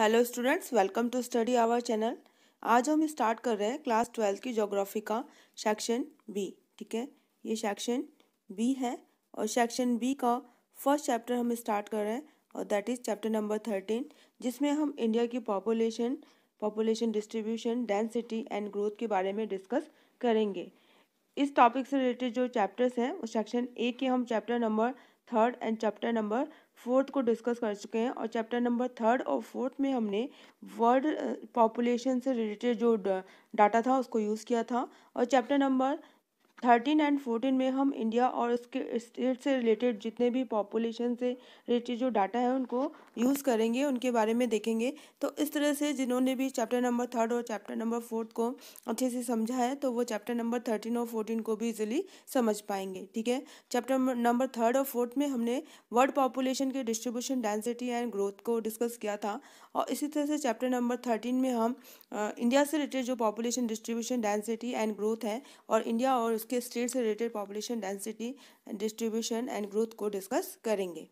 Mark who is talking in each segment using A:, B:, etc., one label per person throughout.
A: Hello students welcome to study our channel आज हम start कर रहे हैं क्लास ट्वेल्थ की जोग्राफी का सेक्शन बी ठीक है ये सेक्शन बी है और सेक्शन बी का फर्स्ट चैप्टर हम स्टार्ट कर रहे हैं और that is chapter number thirteen जिसमें हम इंडिया की population population distribution density and growth के बारे में डिस्कस करेंगे इस टॉपिक से रिलेटेड जो चैप्टर्स हैं वो सेक्शन ए के हम chapter number third and chapter number fourth को डिस्कस कर चुके हैं और चैप्टर नंबर थर्ड और फोर्थ में हमने वर्ल्ड पॉपुलेशन से रिलेटेड जो डाटा था उसको यूज़ किया था और chapter number thirteen and fourteen में हम इंडिया और उसके स्टेट से रिलेटेड जितने भी पॉपुलेशन से रिलेटेड जो डाटा है उनको यूज़ करेंगे उनके बारे में देखेंगे तो इस तरह से जिन्होंने भी चैप्टर नंबर थर्ड और चैप्टर नंबर फोर्थ को अच्छे से समझा है तो वो चैप्टर नंबर थर्टीन और फोर्टीन को भी इजिली समझ पाएंगे ठीक है चैप्टर नंबर थर्ड और फोर्थ में हमने वर्ल्ड पॉपुलेशन के डिस्ट्रीब्यूशन डेंसिटी एंड ग्रोथ को डिस्कस किया था और इसी तरह से चैप्टर नंबर थर्टीन में हम इंडिया से रिलेटेड जो population distribution density and growth है और इंडिया और उसके स्टेट से related population density distribution and growth को डिस्कस करेंगे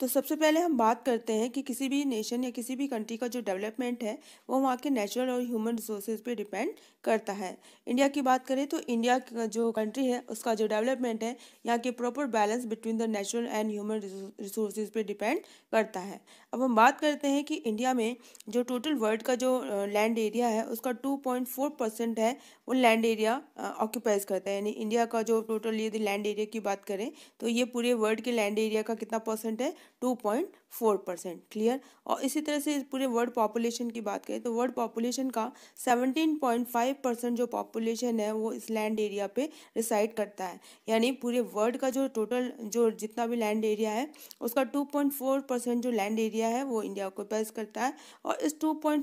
A: तो सबसे पहले हम बात करते हैं कि किसी भी नेशन या किसी भी कंट्री का जो डेवलपमेंट है वो वहाँ के नेचुरल और ह्यूमन रिसोर्सेज पे डिपेंड करता है इंडिया की बात करें तो इंडिया का जो कंट्री है उसका जो डेवलपमेंट है यहाँ के proper balance between the natural and human resources पे डिपेंड करता है अब हम बात करते हैं कि इंडिया में जो टोटल वर्ल्ड का जो लैंड एरिया है उसका टू पॉइंट फोर परसेंट है वो लैंड एरिया ऑक्यूपाइज करता है यानी इंडिया का जो टोटल यदि लैंड एरिया की बात करें तो ये पूरे वर्ल्ड के लैंड एरिया का कितना परसेंट है 2.4 परसेंट क्लियर और इसी तरह से इस पूरे वर्ल्ड पॉपुलेशन की बात करें तो वर्ल्ड पॉपुलेशन का 17.5 परसेंट जो पॉपुलेशन है वो इस लैंड एरिया पे रिसाइड करता है यानी पूरे वर्ल्ड का जो टोटल जो जितना भी लैंड एरिया है उसका 2.4 परसेंट जो लैंड एरिया है वो इंडिया को ऑक्यूपाइज करता है और इस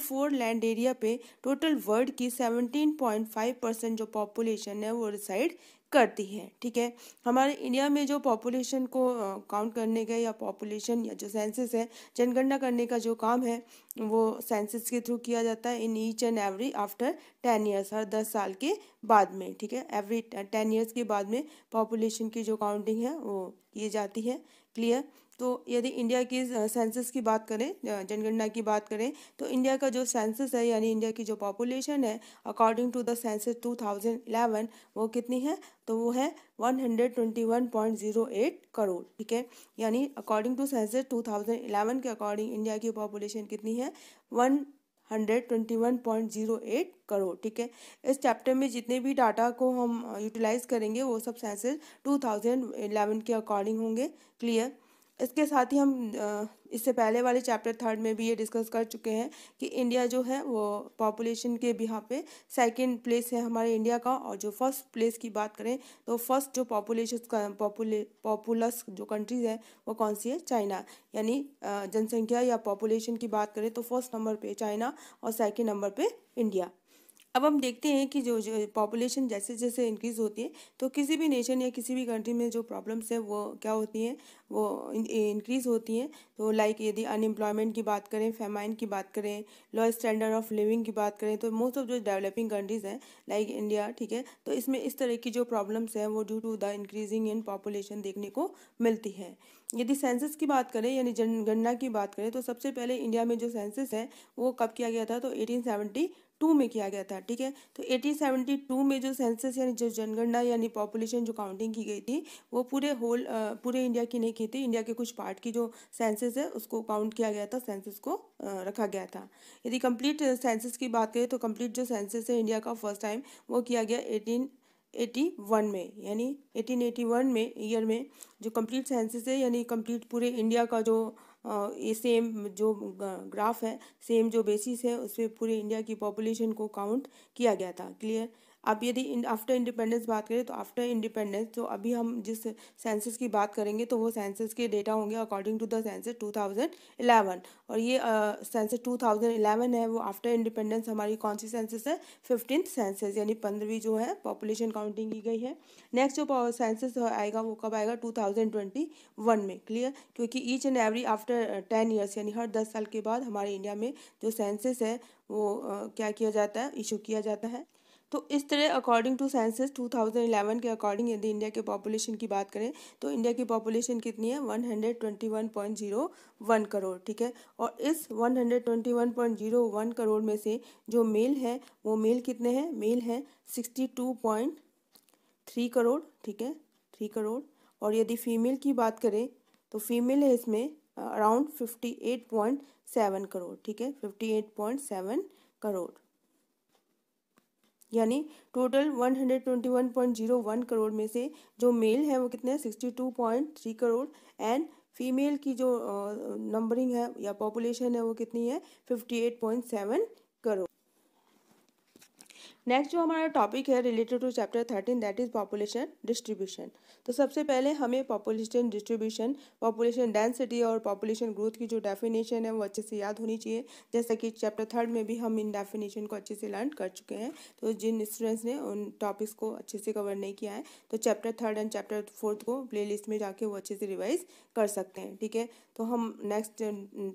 A: फोर लैंड एरिया पे टोटल वर्ल्ड की फाइव परसेंट जो पॉपुलेशन है वो रिसाइड करती है ठीक है हमारे इंडिया में जो पॉपुलेशन को काउंट करने का या पॉपुलेशन या जो सेंसिस है जनगणना करने का जो काम है वो सेंसिस के थ्रू किया जाता है in each and every after ten years हर दस साल के बाद में ठीक है एवरी टेन ईयर्स के बाद में पॉपुलेशन की जो काउंटिंग है वो की जाती है क्लियर तो यदि इंडिया की सेंसस की बात करें जनगणना की बात करें तो इंडिया का जो सेंसस है यानी इंडिया की जो पॉपुलेशन है अकॉर्डिंग टू द सेंसस 2011 वो कितनी है तो वो है 121.08 करोड़ ठीक है यानी अकॉर्डिंग टू सेंसस 2011 के अकॉर्डिंग इंडिया की पॉपुलेशन कितनी है one hundred twenty one point zero eight crore ठीक है इस चैप्टर में जितने भी डाटा को हम यूटिलाइज करेंगे वो सब सेंसेस टू थाउजेंड इलेवन के अकॉर्डिंग होंगे क्लियर इसके साथ ही हम इससे पहले वाले चैप्टर थर्ड में भी ये डिस्कस कर चुके हैं कि इंडिया जो है वो पॉपुलेशन के यहाँ पे सेकंड प्लेस है हमारे इंडिया का और जो फर्स्ट प्लेस की बात करें तो फर्स्ट जो पॉपुलेशन पॉपुले पॉपुलस जो कंट्रीज है वो कौन सी है चाइना यानी जनसंख्या या पॉपुलेशन की बात करें तो फर्स्ट नंबर पर चाइना और सेकेंड नंबर पर इंडिया अब हम देखते हैं कि जो जो पॉपुलेशन जैसे जैसे इंक्रीज़ होती है तो किसी भी नेशन या किसी भी कंट्री में जो प्रॉब्लम्स है वो क्या होती हैं वो इंक्रीज़ होती हैं तो लाइक यदि अनएम्प्लॉयमेंट की बात करें फेमाइन की बात करें लो स्टैंडर्ड ऑफ लिविंग की बात करें तो मोस्ट ऑफ जो डेवलपिंग कंट्रीज़ हैं लाइक इंडिया ठीक है तो इसमें इस तरह की जो प्रॉब्लम्स हैं वो due to the increasing in population देखने को मिलती है यदि सेंसस की बात करें यानी जनगणना की बात करें तो सबसे पहले इंडिया में जो सेंसस है वो कब किया गया था तो एटीन टू में किया गया था ठीक है तो एटीन टू में जो सेंसस यानी जो जनगणना यानी पॉपुलेशन जो काउंटिंग की गई थी वो पूरे होल पूरे इंडिया की नहीं की थी इंडिया के कुछ पार्ट की जो सेंसस है उसको काउंट किया गया था सेंसस को रखा गया था यदि कंप्लीट सेंसस की बात करें तो कंप्लीट जो सेंसस है इंडिया का फर्स्ट टाइम वो किया गया एटीन एटी वन में यानी एटीन एटी वन में ईयर में जो कंप्लीट सेंसस है यानी कंप्लीट पूरे इंडिया का जो ये सेम जो ग्राफ है सेम जो बेसिस है उस पर पूरे इंडिया की पॉपुलेशन को काउंट किया गया था क्लियर अब यदि आफ्टर इंडिपेंडेंस बात करें तो आफ्टर इंडिपेंडेंस जो अभी हम जिस सेंसस की बात करेंगे तो वो सेंसस के डेटा होंगे अकॉर्डिंग टू द सेंसस 2011 और ये सेंसस uh, 2011 है वो आफ्टर इंडिपेंडेंस हमारी कौन सी सेंसस है फिफ्टीन सेंसस यानी पंद्रहवीं जो है पॉपुलेशन काउंटिंग की गई है नेक्स्ट जो सेंसस आएगा वो कब आएगा वन में क्लियर क्योंकि each and every after ten years यानी हर दस साल के बाद हमारे इंडिया में जो सेंसस है वो uh, क्या किया जाता है इशू किया जाता है तो इस तरह अकॉर्डिंग टू सेंसस 2011 के अकॉर्डिंग यदि इंडिया के पॉपुलेशन की बात करें तो इंडिया की पॉपुलेशन कितनी है 121.01 करोड़ ठीक है और इस 121.01 करोड़ में से जो मेल है वो मेल कितने हैं मेल हैं 62.3 करोड़ ठीक है थ्री करोड़ और यदि फीमेल की बात करें तो फीमेल है इसमें around fifty eight point seven crore ठीक है fifty eight point seven crore यानी टोटल 121.01 करोड़ में से जो मेल है वो कितने हैं 62.3 करोड़ एंड फीमेल की जो नंबरिंग है या पॉपुलेशन है वो कितनी है 58.7 नेक्स्ट जो हमारा टॉपिक है related to chapter thirteen that is population distribution तो सबसे पहले हमें पॉपुलेशन डिस्ट्रीब्यूशन पॉपुलेशन डेंसिटी और पॉपुलेशन ग्रोथ की जो डेफिनेशन है वो अच्छे से याद होनी चाहिए जैसा कि चैप्टर थर्ड में भी हम इन डेफिनेशन को अच्छे से लर्न कर चुके हैं तो जिन स्टूडेंट्स ने उन टॉपिक्स को अच्छे से कवर नहीं किया है तो chapter third and chapter fourth को प्ले में जाके वो अच्छे से रिवाइज कर सकते हैं ठीक है तो हम नेक्स्ट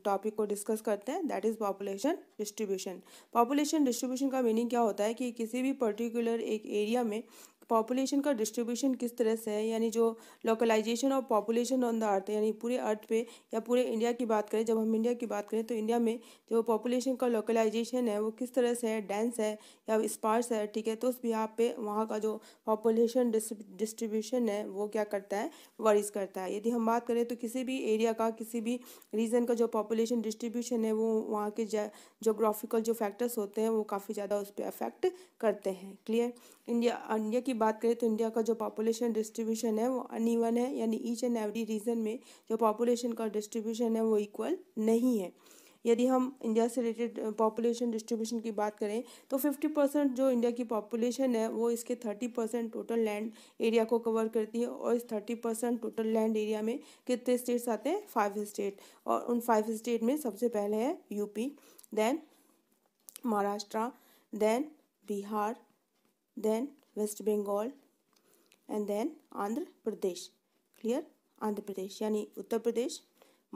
A: टॉपिक को डिस्कस करते हैं that is population distribution population distribution का मीनिंग क्या होता है कि किसी भी पर्टिकुलर एक एरिया में पॉपुलेशन का डिस्ट्रीब्यूशन किस तरह से है यानी जो localization of population on the earth यानी पूरे अर्थ पे या पूरे इंडिया की बात करें जब हम इंडिया की बात करें तो इंडिया में जो पॉपुलेशन का लोकलाइजेशन है वो किस तरह से है डेंस है या स्पार्स है ठीक है तो उस बिहार पे वहाँ का जो पॉपुलेशन डिस्ट्रीब्यूशन है वो क्या करता है वरीज करता है यदि हम बात करें तो किसी भी एरिया का किसी भी रीजन का जो पॉपुलेशन डिस्ट्रीब्यूशन है वो वहाँ के जोग्राफिकल जो फैक्टर्स होते हैं वो काफ़ी ज़्यादा उस पर अफेक्ट करते हैं क्लियर इंडिया इंडिया की बात करें तो इंडिया का जो पॉपुलेशन डिस्ट्रीब्यूशन है वो अनइवन है यानी ईच एंड एवरी रीजन में जो पॉपुलेशन का डिस्ट्रीब्यूशन है वो इक्वल नहीं है यदि हम इंडिया से रिलेटेड पॉपुलेशन डिस्ट्रीब्यूशन की बात करें तो फिफ्टी परसेंट जो इंडिया की पॉपुलेशन है वो इसके thirty percent total land area को कवर करती है और इस thirty percent total land area में कितने स्टेट्स आते हैं फाइव स्टेट और उन फाइव स्टेट में सबसे पहले है UP then Maharashtra then Bihar then West Bengal and then Andhra Pradesh. Clear? Andhra Pradesh, yani Uttar Pradesh,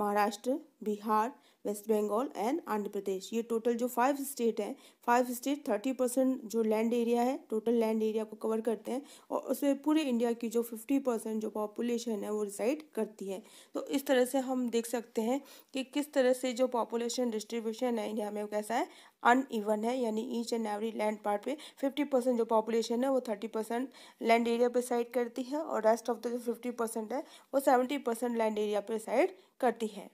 A: Maharashtra, Bihar, West Bengal and Andhra Pradesh ये टोटल जो फाइव स्टेट हैं फाइव स्टेट थर्टी परसेंट जो लैंड एरिया है total land area को cover करते हैं और उसमें पूरे इंडिया की जो फिफ्टी परसेंट जो पॉपुलेशन है वो रिसाइड करती है तो इस तरह से हम देख सकते हैं कि किस तरह से जो पॉपुलेशन डिस्ट्रीब्यूशन है इंडिया में वो कैसा है अन ईवन है यानी each and every land part पे फिफ्टी परसेंट जो पॉपुलेशन है वो थर्टी परसेंट लैंड एरिया पे साइड करती है और रेस्ट ऑफ द जो फिफ्टी परसेंट है वो सेवेंटी परसेंट लैंड एरिया पे साइड करती है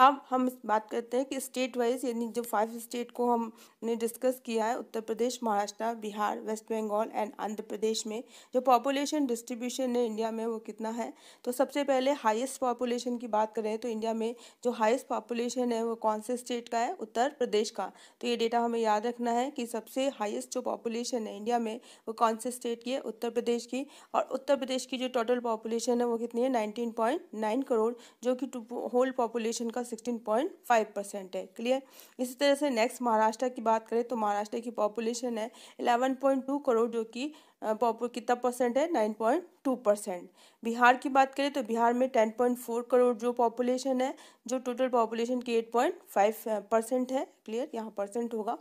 A: अब हम बात करते हैं कि स्टेट वाइज यानी जो फाइव स्टेट को हमने डिस्कस किया है उत्तर प्रदेश महाराष्ट्र बिहार वेस्ट बंगाल एंड आंध्र प्रदेश में जो पॉपुलेशन डिस्ट्रीब्यूशन है इंडिया में वो कितना है तो सबसे पहले हाईएस्ट पॉपुलेशन की बात करें तो इंडिया में जो हाईएस्ट पॉपुलेशन है वो कौन से स्टेट का है उत्तर प्रदेश का तो ये डेटा हमें याद रखना है कि सबसे हाइस्ट जो पॉपुलेशन है इंडिया में वो कौन से स्टेट की है उत्तर प्रदेश की और उत्तर प्रदेश की जो टोटल पॉपुलेशन है वो कितनी है नाइनटीन करोड़ जो कि होल पॉपुलेशन का उसका 16.5 परसेंट है क्लियर इसी तरह से नेक्स्ट महाराष्ट्र की बात करें तो महाराष्ट्र की पॉपुलेशन है 11.2 करोड़ जो कि कितना परसेंट है 9.2 परसेंट बिहार की बात करें तो बिहार में 10.4 करोड़ जो पॉपुलेशन है जो टोटल पॉपुलेशन की 8.5 परसेंट है क्लियर यहाँ परसेंट होगा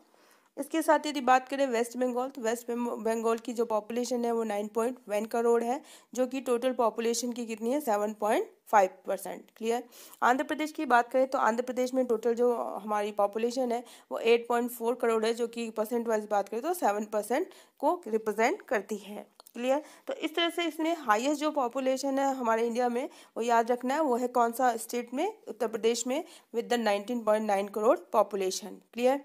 A: इसके साथ यदि बात करें वेस्ट बंगाल तो वेस्ट बंगाल की जो पॉपुलेशन है वो नाइन पॉइंट वन करोड़ है जो कि टोटल पॉपुलेशन की कितनी है seven point five percent clear Andhra Pradesh की बात करें तो आंध्र प्रदेश में टोटल जो हमारी पॉपुलेशन है वो एट पॉइंट फोर करोड़ है जो कि परसेंट वाइज बात करें तो सेवन परसेंट को रिप्रेजेंट करती है क्लियर तो इस तरह से इसमें हाईएस्ट जो पॉपुलेशन है हमारे इंडिया में वो याद रखना है वो है कौन सा स्टेट में उत्तर प्रदेश में with the nineteen point nine crore population clear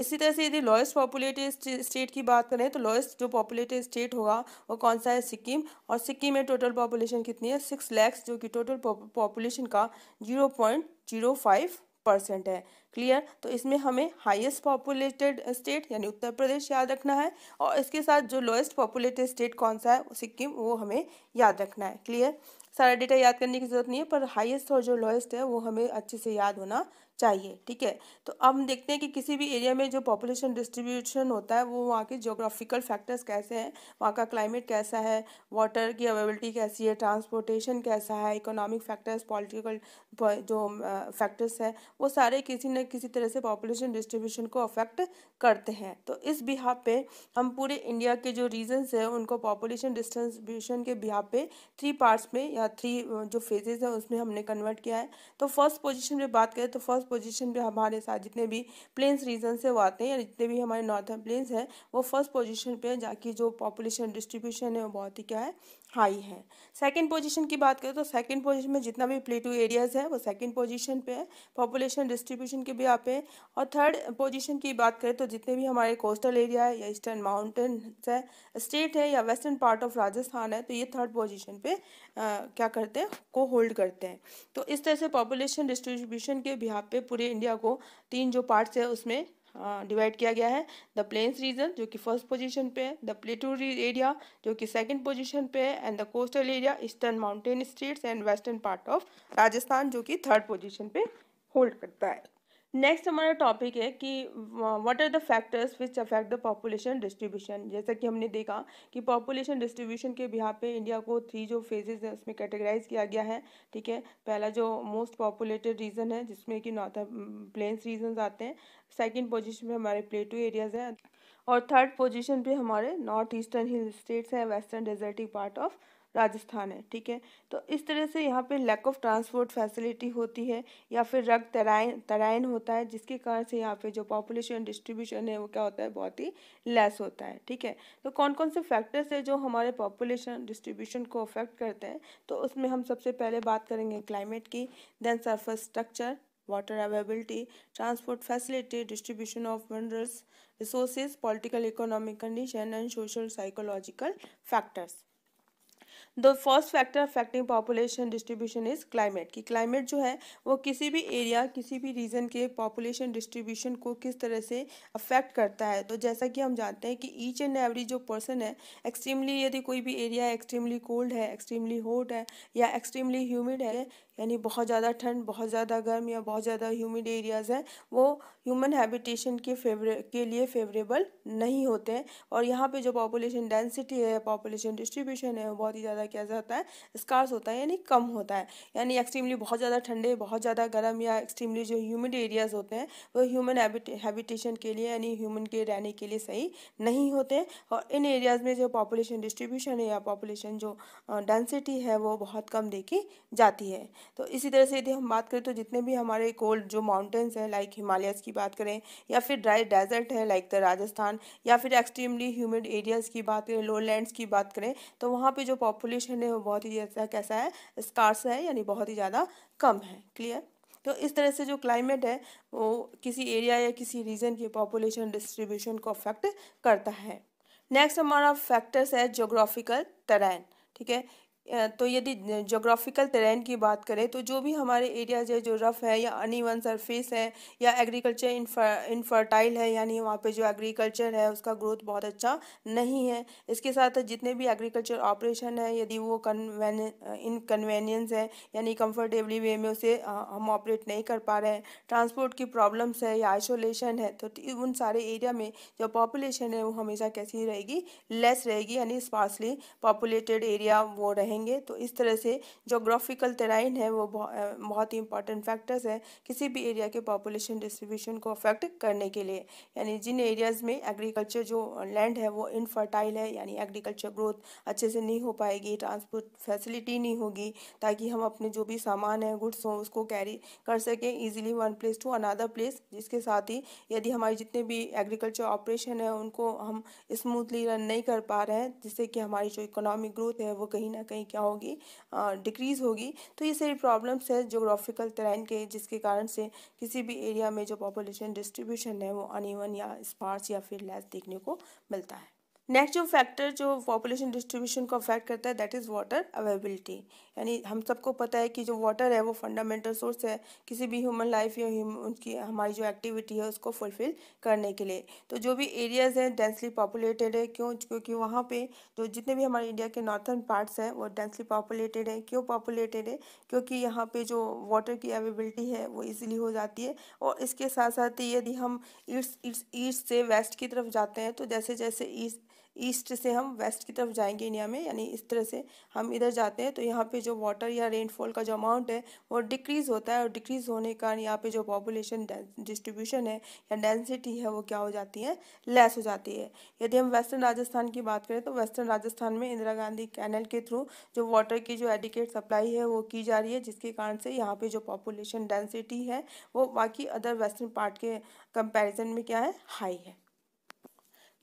A: इसी तरह से यदि लोएस्ट पॉपुलेटेड स्टेट की बात करें तो लोएस्ट जो पॉपुलेटेड स्टेट होगा वो कौन सा है सिक्किम और सिक्किम में टोटल पॉपुलेशन कितनी है सिक्स लैक्स जो कि टोटल पॉपुलेशन का zero point zero five percent है क्लियर तो इसमें हमें हाईएस्ट पॉपुलेटेड स्टेट यानी उत्तर प्रदेश याद रखना है और इसके साथ जो लोएस्ट पॉपुलेटेड स्टेट कौन सा है सिक्किम वो हमें याद रखना है क्लियर सारा डेटा याद करने की ज़रूरत नहीं है पर हाईएस्ट और जो लोएस्ट है वो हमें अच्छे से याद होना चाहिए ठीक है तो अब हम देखते हैं कि किसी भी एरिया में जो पॉपुलेशन डिस्ट्रीब्यूशन होता है वो वहाँ के जोग्राफिकल फैक्टर्स कैसे हैं वहाँ का क्लाइमेट कैसा है वाटर की अवेलेबिलिटी कैसी है ट्रांसपोर्टेशन कैसा है इकोनॉमिक फैक्टर्स पॉलिटिकल जो फैक्टर्स हैं वो सारे किसी न ना किसी तरह से पॉपुलेशन डिस्ट्रीब्यूशन को अफेक्ट करते हैं तो इस बिहा पे हम पूरे इंडिया के जो रीजन्स हैं उनको पॉपुलेशन डिस्ट्रीब्यूशन के बिहा पे थ्री पार्ट्स में या थ्री जो फेजेस हैं उसमें हमने कन्वर्ट किया है तो फर्स्ट पोजिशन पर बात करें तो फर्स्ट पोजिशन पर हमारे साथ जितने भी प्लेन्स रीजन से वो आते हैं या जितने भी हमारे नॉर्थन प्लेन्स हैं वो फर्स्ट पोजिशन पर जाकि जो पॉपुलेशन डिस्ट्रीब्यूशन है वो बहुत ही क्या है हाई है सेकंड पोजीशन की बात करें तो सेकंड पोजीशन में जितना भी प्लेटू एरियाज़ है वो सेकंड पोजीशन पे है पॉपुलेशन डिस्ट्रीब्यूशन के भी आप पे और थर्ड पोजीशन की बात करें तो जितने भी हमारे कोस्टल एरिया है या ईस्टर्न माउंटेन है स्टेट है या वेस्टर्न पार्ट ऑफ राजस्थान है तो ये थर्ड पोजिशन पर क्या करते हैं को होल्ड करते हैं तो इस तरह से पॉपुलेशन डिस्ट्रीब्यूशन के भी आप पे पूरे इंडिया को तीन जो पार्ट्स है उसमें डिवाइड किया गया है द प्लेन्स रीजन जो कि फर्स्ट पोजीशन पे है द प्लेटू एरिया जो कि सेकंड पोजीशन पे है and the coastal area eastern mountain states and western part of Rajasthan जो कि थर्ड पोजीशन पे होल्ड करता है नेक्स्ट हमारा टॉपिक है कि what are the factors which affect the population distribution जैसा कि हमने देखा कि पॉपुलेशन डिस्ट्रीब्यूशन के बिहार पे इंडिया को थ्री जो फेजेस है उसमें कैटेगराइज किया गया है ठीक है पहला जो मोस्ट पॉपुलेटेड रीजन है जिसमें कि नॉर्थ प्लेन्स रीजन आते हैं सेकेंड पोजिशन पर हमारे प्लेटू एरियाज हैं और थर्ड पोजिशन पर हमारे नॉर्थ ईस्टर्न हिल स्टेट्स हैं western desertic part of Rajasthan है ठीक है तो इस तरह से यहाँ पे लैक ऑफ ट्रांसपोर्ट फैसिलिटी होती है या फिर रग तराइन तराइन होता है जिसके कारण से यहाँ पे जो पॉपुलेशन डिस्ट्रीब्यूशन है वो क्या होता है बहुत ही लेस होता है ठीक है तो कौन कौन से फैक्टर्स है जो हमारे पॉपुलेशन डिस्ट्रीब्यूशन को अफेक्ट करते हैं तो उसमें हम सबसे पहले बात करेंगे क्लाइमेट की then surface structure water availability transport facility distribution of minerals resources political economic condition and social psychological factors the first factor affecting population distribution is climate कि क्लाइमेट जो है वो किसी भी एरिया किसी भी रीजन के पॉपुलेशन डिस्ट्रीब्यूशन को किस तरह से अफेक्ट करता है तो जैसा कि हम जानते हैं कि ईच एंड एवरी जो पर्सन है एक्सट्रीमली यदि कोई भी एरिया एक्सट्रीमली कोल्ड है एक्सट्रीमली हॉट है या एक्सट्रीमली ह्यूमिड है यानी बहुत ज़्यादा ठंड बहुत ज़्यादा गर्म या बहुत ज़्यादा ह्यूमिड एरियाज़ हैं वो ह्यूमन हैबिटेशन के फेवरे के लिए फेवरेबल नहीं होते हैं और यहाँ पे जो पॉपुलेशन डेंसिटी है पॉपुलेशन डिस्ट्रीब्यूशन है वो बहुत ही ज़्यादा ज़्यादा क्या होता है स्कार्स होता है यानी कम होता है यानी एक्सट्रीमली बहुत ज़्यादा ठंडे बहुत ज़्यादा गर्म या एक्सट्रीमली जो ह्यूमिड एरियाज़ होते हैं वो ह्यूमन हैबिटेशन के लिए यानी ह्यूमन के रहने के लिए सही नहीं होते और इन एरियाज़ में जो पॉपुलेशन डिस्ट्रीब्यूशन है या पॉपुलेशन जो डेंसिटी है वो बहुत कम देखी जाती है तो इसी तरह से यदि हम बात करें तो जितने भी हमारे कोल्ड जो माउंटेन्स हैं लाइक हिमालयस की बात करें या फिर ड्राई डेजर्ट है लाइक द राजस्थान या फिर एक्सट्रीमली ह्यूमिड एरियाज़ की बात करें लो लैंड्स की बात करें तो वहाँ पर जो पॉपुलेशन पॉपुलेशन है वो बहुत ही ज़्यादा कैसा है स्कार्स है यानी बहुत ही ज़्यादा कम है क्लियर तो इस तरह से जो क्लाइमेट है वो किसी एरिया या किसी रीजन की पॉपुलेशन डिस्ट्रीब्यूशन को अफेक्ट करता है नेक्स्ट हमारा फैक्टर्स है जोग्राफिकल टरैन ठीक है तो यदि जोग्राफिकल टेरेन की बात करें तो जो भी हमारे एरियाज़ है जो रफ़ है या अनी वन सरफेस है या एग्रीकल्चर इनफर्टाइल है यानी वहाँ पे जो एग्रीकल्चर है उसका ग्रोथ बहुत अच्छा नहीं है इसके साथ जितने भी एग्रीकल्चर ऑपरेशन है यदि वो कन्वेन इनकन्वीनियंस है यानी कम्फर्टेबली वे में उसे हम ऑपरेट नहीं कर पा रहे हैं ट्रांसपोर्ट की प्रॉब्लम्स है या आइसोलेशन है तो उन सारे एरिया में जो पॉपुलेशन है वो हमेशा कैसी रहेगी लेस रहेगी यानी स्पार्सली पॉपुलेटेड एरिया वो रहे रहेंगे तो इस तरह से जोग्राफिकल तेराइन है वो बहुत ही इंपॉर्टेंट फैक्टर्स हैं किसी भी एरिया के पॉपुलेशन डिस्ट्रीब्यूशन को अफेक्ट करने के लिए यानी जिन एरियाज़ में एग्रीकल्चर जो लैंड है वो इनफर्टाइल है यानी एग्रीकल्चर ग्रोथ अच्छे से नहीं हो पाएगी ट्रांसपोर्ट फैसिलिटी नहीं होगी ताकि हम अपने जो भी सामान है गुड्स हों उसको कैरी कर सकें easily one place to another place जिसके साथ ही यदि हमारे जितने भी एग्रीकल्चर ऑपरेशन है उनको हम स्मूथली रन नहीं कर पा रहे हैं जिससे कि हमारी जो इकोनॉमिक ग्रोथ है वो कहीं ना कहीं में क्या होगी डिक्रीज़ होगी तो ये सारी प्रॉब्लम्स है जोग्राफिकल तरह के जिसके कारण से किसी भी एरिया में जो पॉपुलेशन डिस्ट्रीब्यूशन है वो अनइवन या स्पार्स या फिर लेस देखने को मिलता है नेक्स्ट जो फैक्टर जो पॉपुलेशन डिस्ट्रीब्यूशन को अफेक्ट करता है दैट इज़ वाटर अवेलेबिलिटी यानी हम सबको पता है कि जो वाटर है वो फंडामेंटल सोर्स है किसी भी ह्यूमन लाइफ या उनकी हमारी जो एक्टिविटी है उसको फुलफिल करने के लिए तो जो भी एरियाज़ हैं डेंसली पॉपुलेटेड है क्यों क्योंकि वहाँ पे जो जितने भी हमारे इंडिया के नॉर्थन पार्ट्स हैं वो डेंसली पॉपुलेटेड है क्यों पॉपुलेटेड है क्योंकि यहाँ पे जो वाटर की अवेबिलिटी है वो ईजिली हो जाती है और इसके साथ साथ यदि हम ईस्ट ईस्ट से वेस्ट की तरफ जाते हैं तो जैसे जैसे ईस्ट ईस्ट से हम वेस्ट की तरफ जाएंगे इंडिया में यानी इस तरह से हम इधर जाते हैं तो यहाँ पे जो वाटर या रेनफॉल का जो अमाउंट है वो डिक्रीज़ होता है और डिक्रीज़ होने के कारण यहाँ पे जो पॉपुलेशन डिस्ट्रीब्यूशन है या डेंसिटी है वो क्या हो जाती है लेस हो जाती है यदि हम वेस्टर्न राजस्थान की बात करें तो वेस्टर्न राजस्थान में इंदिरा गांधी कैनल के थ्रू जो वाटर की जो एडिकेट सप्लाई है वो की जा रही है जिसके कारण से यहाँ पर जो पॉपुलेशन डेंसिटी है वो बाकी अदर वेस्टर्न पार्ट के कंपेरिजन में क्या है हाई है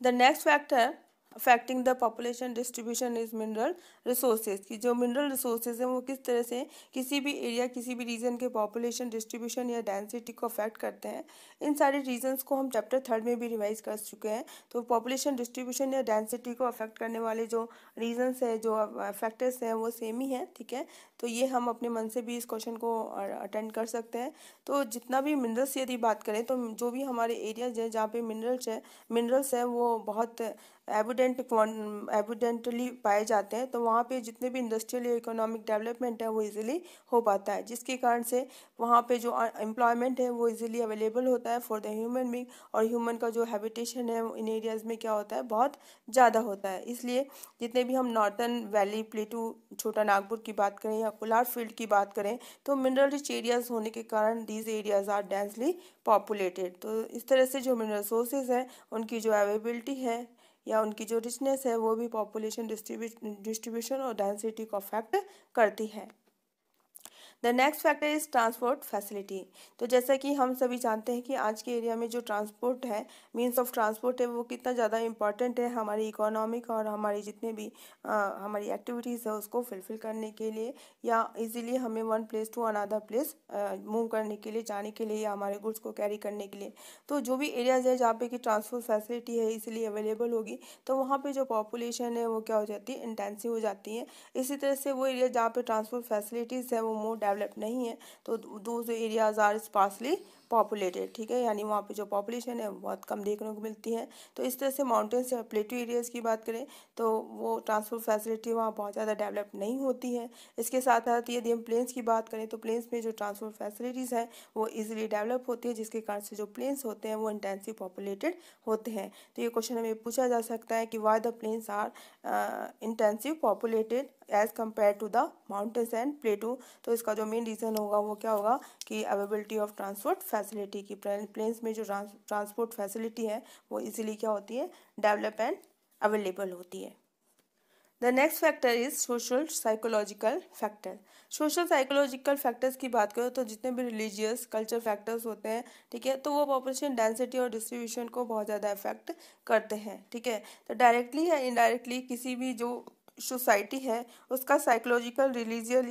A: the next factor affecting the population distribution is mineral resources कि जो मिनरल रिसोर्सेज हैं वो किस तरह से किसी भी एरिया किसी भी रीजन के पॉपुलेशन डिस्ट्रीब्यूशन या डेंसिटी को अफेक्ट करते हैं इन सारे रीजन्स को हम चैप्टर थर्ड में भी रिवाइज कर चुके हैं तो पॉपुलेशन डिस्ट्रीब्यूशन या डेंसिटी को अफेक्ट करने वाले जो रीजन्स हैं जो फैक्टर्स हैं वो सेम ही हैं ठीक है तो ये हम अपने मन से भी इस क्वेश्चन को अटेंड कर सकते हैं तो जितना भी मिनरल्स यदि बात करें तो जो भी हमारे एरियाज हैं जहाँ पे मिनरल्स है मिनरल्स हैं वो बहुत एविडेंट एविडेंटली पाए जाते हैं तो वहाँ पे जितने भी इंडस्ट्रियल या इकोनॉमिक डेवलपमेंट है वो इजीली हो पाता है जिसके कारण से वहाँ पे जो एम्प्लॉयमेंट है वो इजीली अवेलेबल होता है फॉर द ह्यूमन बींग और ह्यूमन का जो हैबिटेशन है इन एरियाज़ में क्या होता है बहुत ज़्यादा होता है इसलिए जितने भी हम नॉर्थन वैली प्लेटू छोटा नागपुर की बात करें या कोलार फील्ड की बात करें तो मिनरल रिच एरियाज़ होने के कारण these areas are densely populated तो इस तरह से जो मिनरल सोर्सेज हैं उनकी जो अवेबिलिटी है या उनकी जो रिचनेस है वो भी पॉपुलेशन डिस्ट्रीब्यूशन और डेंसिटी को अफेक्ट करती है the next factor is transport facility तो जैसा कि हम सभी जानते हैं कि आज के एरिया में जो ट्रांसपोर्ट है मीन्स ऑफ ट्रांसपोर्ट है वो कितना ज़्यादा इंपॉर्टेंट है हमारी इकोनॉमिक और हमारी जितने भी आ, हमारी एक्टिविटीज़ है उसको फुलफिल करने के लिए या इजीली हमें one place to another place move करने के लिए जाने के लिए या हमारे गुड्स को कैरी करने के लिए तो जो भी एरियाज है जहाँ पे कि ट्रांसपोर्ट फैसिलिटी है इसलिए अवेलेबल होगी तो वहाँ पर जो पॉपुलेशन है वो क्या हो जाती है इंटेंसिव हो जाती है इसी तरह से वो एरिया जहाँ पर ट्रांसपोर्ट फैसिलिटीज़ है वो मोर डेवलप नहीं है तो दो एरियाज़ आर स्पार्सली पॉपुलेटेड ठीक है यानी वहाँ पे जो पॉपुलेशन है बहुत कम देखने को मिलती है तो इस तरह से माउंटेन्स या प्लेटो एरियाज़ की बात करें तो वो ट्रांसपोर्ट फैसिलिटी वहाँ बहुत ज़्यादा डेवलप नहीं होती है इसके साथ साथ यदि हम प्लेन्स की बात करें तो प्लेन्स में जो ट्रांसपोर्ट फैसिलिटीज़ हैं वो ईजिली डेवलप होती है जिसके कारण से जो प्लेन्स होते हैं वो इंटेंसिव पॉपुलेटेड होते हैं तो ये क्वेश्चन हमें पूछा जा सकता है कि why the plains are intensive populated as compare to the mountains and plateau तो इसका जो मेन रीज़न होगा वो क्या होगा कि अवेबिलिटी ऑफ ट्रांसपोर्ट फैसिलिटी की प्लेन्स में जो ट्रांसपोर्ट फैसिलिटी है वो इजीली क्या होती है डेवलप एंड अवेलेबल होती है the next factor is social psychological factor social psychological factors की बात करो तो जितने भी रिलीजियस कल्चर फैक्टर्स होते हैं ठीक है तो वो पॉपुलेशन डेंसिटी और डिस्ट्रीब्यूशन को बहुत ज़्यादा इफेक्ट करते हैं ठीक है तो डायरेक्टली या इनडायरेक्टली किसी भी जो सोसाइटी है उसका साइकोलॉजिकल रिलीजियल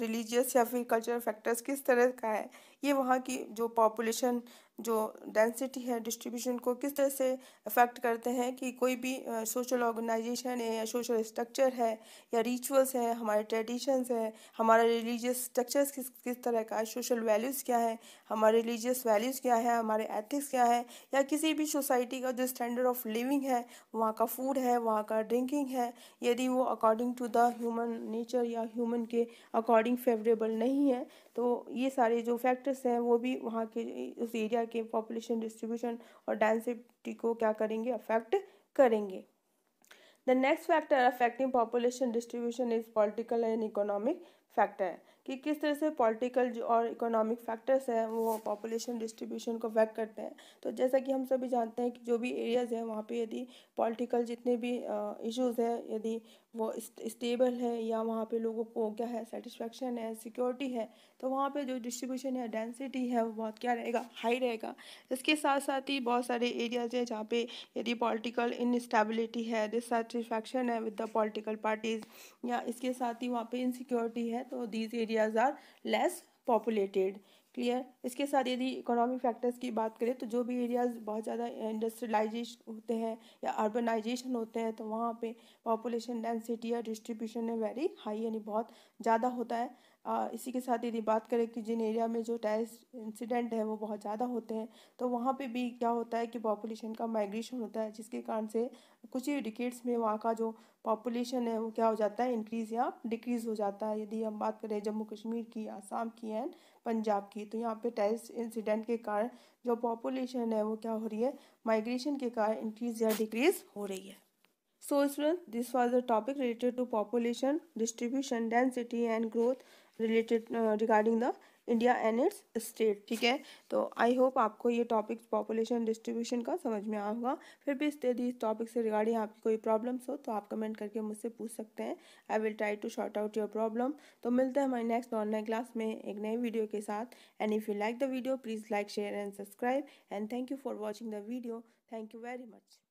A: रिलीजियस या फिर कल्चरल फैक्टर्स किस तरह का है ये वहाँ की जो पॉपुलेशन जो डेंसिटी है डिस्ट्रीब्यूशन को किस तरह से अफेक्ट करते हैं कि कोई भी सोशल ऑर्गेनाइजेशन है या सोशल स्ट्रक्चर है या रिचुअल्स हैं हमारे ट्रेडिशंस हैं हमारा रिलीजियस स्ट्रक्चर्स किस किस तरह का है सोशल वैल्यूज़ क्या है हमारे रिलीजियस वैल्यूज़ क्या है हमारे एथिक्स क्या है या किसी भी सोसाइटी का जो स्टैंडर्ड ऑफ लिविंग है वहाँ का फूड है वहाँ का ड्रिंकिंग है यदि वो according to the human nature या ह्यूमन के अकॉर्डिंग फेवरेबल नहीं है तो ये सारे जो फैक्टर्स हैं वो भी वहाँ के उस एरिया इंडिया के पॉपुलेशन डिस्ट्रीब्यूशन और डेंसिटी को क्या करेंगे अफेक्ट करेंगे the next factor affecting population distribution is political and economic factor कि किस तरह से पॉलिटिकल जो और इकोनॉमिक फैक्टर्स हैं वो पॉपुलेशन डिस्ट्रीब्यूशन को वैक करते हैं तो जैसा कि हम सभी जानते हैं कि जो भी एरियाज़ हैं वहाँ पे यदि पॉलिटिकल जितने भी इश्यूज़ हैं यदि वो स्टेबल है या वहाँ पे लोगों को क्या है सेटिस्फेक्शन है सिक्योरिटी है तो वहाँ पे जो डिस्ट्रीब्यूशन है डेंसिटी है वो बहुत क्या रहेगा हाई रहेगा इसके साथ साथ ही बहुत सारे एरियाज़ हैं जहाँ पे यदि पॉलिटिकल इनस्टेबिलिटी है डिससेटिस्फैक्शन है विद द पॉलिटिकल पार्टीज़ या इसके साथ ही वहाँ पे इनसिक्योरिटी है तो these area areas are less populated clear इसके साथ यदि इकोनॉमिक फैक्टर्स की बात करें तो जो भी एरियाज़ बहुत ज़्यादा इंडस्ट्रियलाइजेशन होते हैं या अर्बनाइजेशन होते हैं तो वहाँ पे पॉपुलेशन डेंसिटी या डिस्ट्रीब्यूशन में वेरी हाई यानी बहुत ज़्यादा होता है आ, इसी के साथ यदि बात करें कि जिन एरिया में जो टेररिस्ट इंसिडेंट है वो बहुत ज़्यादा होते हैं तो वहाँ पे भी क्या होता है कि पॉपुलेशन का माइग्रेशन होता है जिसके कारण से कुछ ही डिकेट्स में वहाँ का जो पॉपुलेशन है वो क्या हो जाता है इंक्रीज़ या डिक्रीज़ हो जाता है यदि हम बात करें जम्मू कश्मीर की आसाम की एंड पंजाब की तो यहाँ पे टेररिस्ट इंसिडेंट के कारण जो पॉपुलेशन है वो क्या हो रही है माइग्रेशन के कारण इंक्रीज़ या डिक्रीज़ हो रही है so students this was the topic related to population distribution density and growth related regarding the India and its state ठीक है तो आई होप आपको ये टॉपिक पॉपुलेशन डिस्ट्रीब्यूशन का समझ में आया होगा फिर भी यदि इस टॉपिक से रिगार्डिंग आपकी कोई प्रॉब्लम्स हो तो आप कमेंट करके मुझसे पूछ सकते हैं I will try to short out your problem तो मिलते हैं हमारी नेक्स्ट ऑनलाइन क्लास में एक नए वीडियो के साथ and if you like the video please like share and subscribe and thank you for watching the video thank you very much